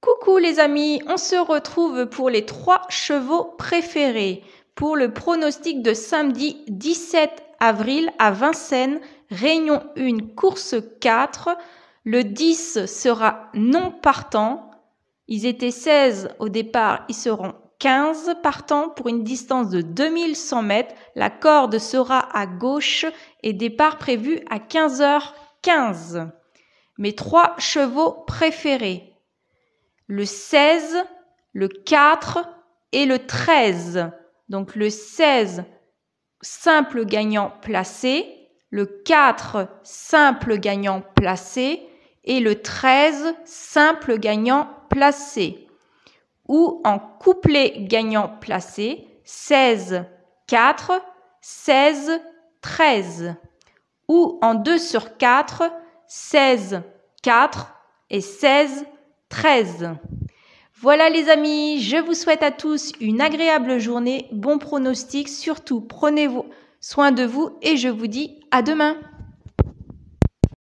Coucou les amis, on se retrouve pour les trois chevaux préférés pour le pronostic de samedi 17 avril à Vincennes, Réunion 1, course 4. Le 10 sera non partant. Ils étaient 16 au départ, ils seront 15 partants pour une distance de 2100 mètres. La corde sera à gauche et départ prévu à 15h15. Mes trois chevaux préférés le 16, le 4 et le 13. Donc le 16, simple gagnant placé, le 4, simple gagnant placé, et le 13, simple gagnant placé. Ou en couplet gagnant placé, 16, 4, 16, 13. Ou en 2 sur 4, 16, 4 et 16, 13. Voilà les amis, je vous souhaite à tous une agréable journée, bon pronostic, surtout prenez soin de vous et je vous dis à demain.